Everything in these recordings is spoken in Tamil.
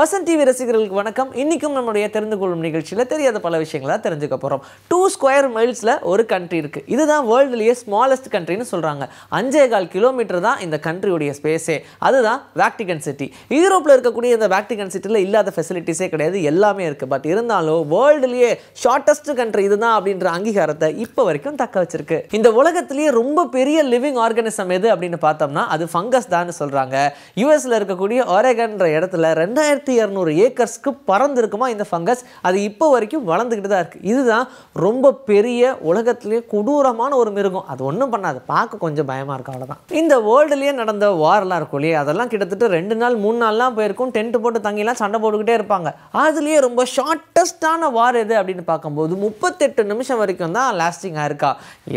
வசந்த் டிவி ரசிகர்களுக்கு வணக்கம் இன்றைக்கும் நம்முடைய தெரிந்து கொள்ளும் நிகழ்ச்சியில் தெரியாத பல விஷயங்களாக தெரிஞ்சுக்க போகிறோம் டூ ஸ்கொயர் மைல்ஸில் ஒரு கண்ட்ரி இருக்குது இதுதான் வேர்ல்டுலேயே ஸ்மாலஸ்ட் கண்ட்ரின்னு சொல்கிறாங்க அஞ்சே கால் கிலோமீட்டர் தான் இந்த கண்ட்ரியுடைய ஸ்பேஸே அதுதான் வேக்டிகன் சிட்டி யூரோப்பில் இருக்கக்கூடிய இந்த வேக்டிகன் சிட்டியில் இல்லாத ஃபெசிலிட்டிஸே கிடையாது எல்லாமே இருக்குது பட் இருந்தாலும் வேர்ல்டுலேயே ஷார்ட்டஸ்ட் கண்ட்ரி இதுதான் அப்படின்ற அங்கீகாரத்தை இப்போ வரைக்கும் தக்க வச்சிருக்கு இந்த உலகத்திலேயே ரொம்ப பெரிய லிவிங் ஆர்கனிசம் எது அப்படின்னு பார்த்தோம்னா அது ஃபங்கஸ் தான் சொல்கிறாங்க யூஎஸில் இருக்கக்கூடிய ஒரேகன்ற இடத்துல ரெண்டாயிரத்தி ஆயிரத்தி இரநூறு ஏக்கர்ஸ்க்கு பறந்து இருக்குமா இந்த ஃபங்கஸ் அது இப்போ வரைக்கும் வளர்ந்துக்கிட்டு தான் இருக்குது இதுதான் ரொம்ப பெரிய உலகத்திலேயே கொடூரமான ஒரு மிருகம் அது ஒன்றும் பண்ணாது பார்க்க கொஞ்சம் பயமாக இருக்கும் அவ்வளோதான் இந்த வேர்ல்டுலேயே நடந்த வாரெலாம் இருக்கும் இல்லையா அதெல்லாம் கிட்டத்தட்ட ரெண்டு நாள் மூணு நாள்லாம் போயிருக்கும் டென்ட் போட்டு தங்கிலாம் சண்டை போட்டுக்கிட்டே இருப்பாங்க அதுலேயே ரொம்ப ஷார்ட்டஸ்டான வார் எது அப்படின்னு பார்க்கும்போது முப்பத்தெட்டு நிமிஷம் வரைக்கும் தான் லாஸ்டிங்காக இருக்கா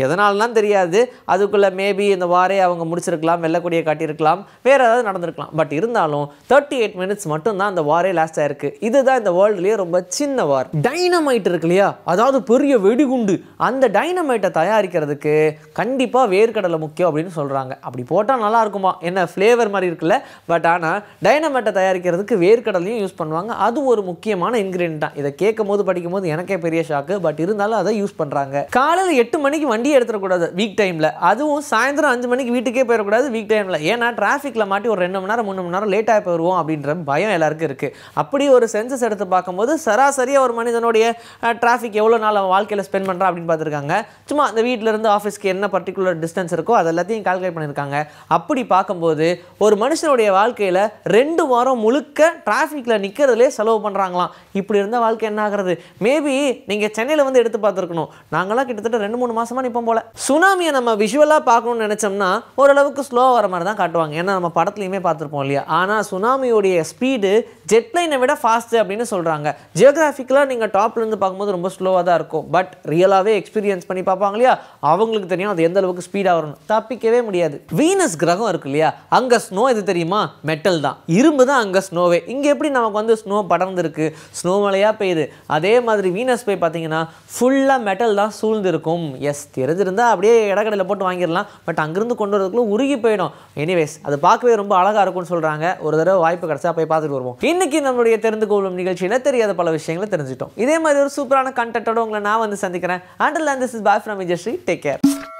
எதனாலலாம் தெரியாது அதுக்குள்ளே மேபி இந்த வாரே அவங்க முடிச்சிருக்கலாம் வெள்ளக்கூடிய காட்டியிருக்கலாம் வேறு ஏதாவது நடந்திருக்கலாம் பட் இருந்தாலும் தேர்ட்டி எயிட் மினிட்ஸ் மட்டும் தான் அந்த வாரே லாஸ்ட் ஆயிருக்கு இதுதான் இந்த வேர்ல்டுலேயே ரொம்ப சின்ன வார் டைனமைட் இருக்கு இல்லையா அதாவது பெரிய வெடிகுண்டு அந்த டைனமைட்டை தயாரிக்கிறதுக்கு கண்டிப்பாக வேர்க்கடலை முக்கியம் அப்படின்னு சொல்கிறாங்க அப்படி போட்டால் நல்லா இருக்குமா என்ன ஃப்ளேவர் மாதிரி இருக்குல்ல பட் ஆனால் டைனமைட்டை தயாரிக்கிறதுக்கு வேர்க்கடலையும் யூஸ் பண்ணுவாங்க அது ஒரு முக்கியமான இன்க்ரீடியன்ட் தான் இதை கேட்கும் போது படிக்கும் போது எனக்கே பெரிய ஷாக்கு பட் இருந்தாலும் அதை யூஸ் பண்ணுறாங்க காலையில் எட்டு மணிக்கு வண்டியை எடுத்துடக்கூடாது வீக் டைமில் அதுவும் சாயந்தரம் அஞ்சு மணிக்கு வீட்டுக்கே போயிடக்கூடாது வீக் டைமில் ஏன்னா டிராஃபிக்கில் மாட்டி ஒரு ரெண்டு மணி நேரம் மூணு மணி நேரம் லேட்டாக போயிடுவோம் அப்படின்ற பயம் எல்லாருக்கும் கணக்கு இருக்குது அப்படி ஒரு சென்சஸ் எடுத்து பார்க்கும்போது சராசரியாக ஒரு மனிதனுடைய டிராஃபிக் எவ்வளோ நாள் வாழ்க்கையில் ஸ்பெண்ட் பண்ணுறா அப்படின்னு பார்த்துருக்காங்க சும்மா அந்த வீட்டிலேருந்து ஆஃபீஸ்க்கு என்ன பர்டிகுலர் டிஸ்டன்ஸ் இருக்கோ அது எல்லாத்தையும் கால்குலேட் பண்ணியிருக்காங்க அப்படி பார்க்கும்போது ஒரு மனுஷனுடைய வாழ்க்கையில் ரெண்டு வாரம் முழுக்க டிராஃபிக்கில் நிற்கிறதுலே செலவு பண்ணுறாங்களாம் இப்படி இருந்தால் வாழ்க்கை என்ன ஆகிறது மேபி நீங்கள் சென்னையில் வந்து எடுத்து பார்த்துருக்கணும் நாங்களாம் கிட்டத்தட்ட ரெண்டு மூணு மாதமாக நிற்போம் போல் சுனாமியை நம்ம விஷுவலாக பார்க்கணும்னு நினச்சோம்னா ஓரளவுக்கு ஸ்லோவாக வர மாதிரி தான் காட்டுவாங்க ஏன்னா நம்ம படத்துலையுமே பார்த்துருப்போம் இல்லையா ஆனால் சுனாமியோடைய ஸ்பீடு ஜெட் விட ஃபாஸ்ட்டு அப்படின்னு சொல்கிறாங்க ஜியோகிராஃபிக்கலாக நீங்கள் டாப்லேருந்து பார்க்கும்போது ரொம்ப ஸ்லோவாக தான் இருக்கும் பட் ரியலாகவே எக்ஸ்பீரியன்ஸ் பண்ணி பார்ப்பாங்க இல்லையா அவங்களுக்கு தெரியும் அது எந்த அளவுக்கு ஸ்பீடாக வரணும் தப்பிக்கவே முடியாது வீனஸ் கிரகம் இருக்கு இல்லையா அங்கே ஸ்னோ எது தெரியுமா மெட்டல் தான் இரும்பு தான் அங்கே ஸ்னோவே இங்கே எப்படி நமக்கு வந்து ஸ்னோ படர்ந்துருக்கு ஸ்னோ மலையாக பெய்யுது அதே மாதிரி வீனஸ் போய் பார்த்தீங்கன்னா ஃபுல்லாக மெட்டல் தான் சூழ்ந்துருக்கும் எஸ் தெரிஞ்சிருந்தால் அப்படியே இடக்கடையில் போட்டு வாங்கிடலாம் பட் அங்கேருந்து கொண்டு வரதுக்குள்ளே உருகி போயிடும் எனிவேஸ் அது பார்க்கவே ரொம்ப அழகாக இருக்கும்னு சொல்கிறாங்க ஒரு தடவை வாய்ப்பு கிடச்சா போய் பார்த்துட்டு வருவோம் இன்னைக்கு நம்மளுடைய தெரிந்து கொள்ளும் நிகழ்ச்சியில் தெரியாத பல விஷயங்களை தெரிஞ்சுட்டோம் இதே மாதிரி ஒரு சூப்பரான கண்டென்ட்டோட உங்களை நான் வந்து சந்திக்கிறேன் அண்டர் லேண்ட் this is boy from Vijayasri take care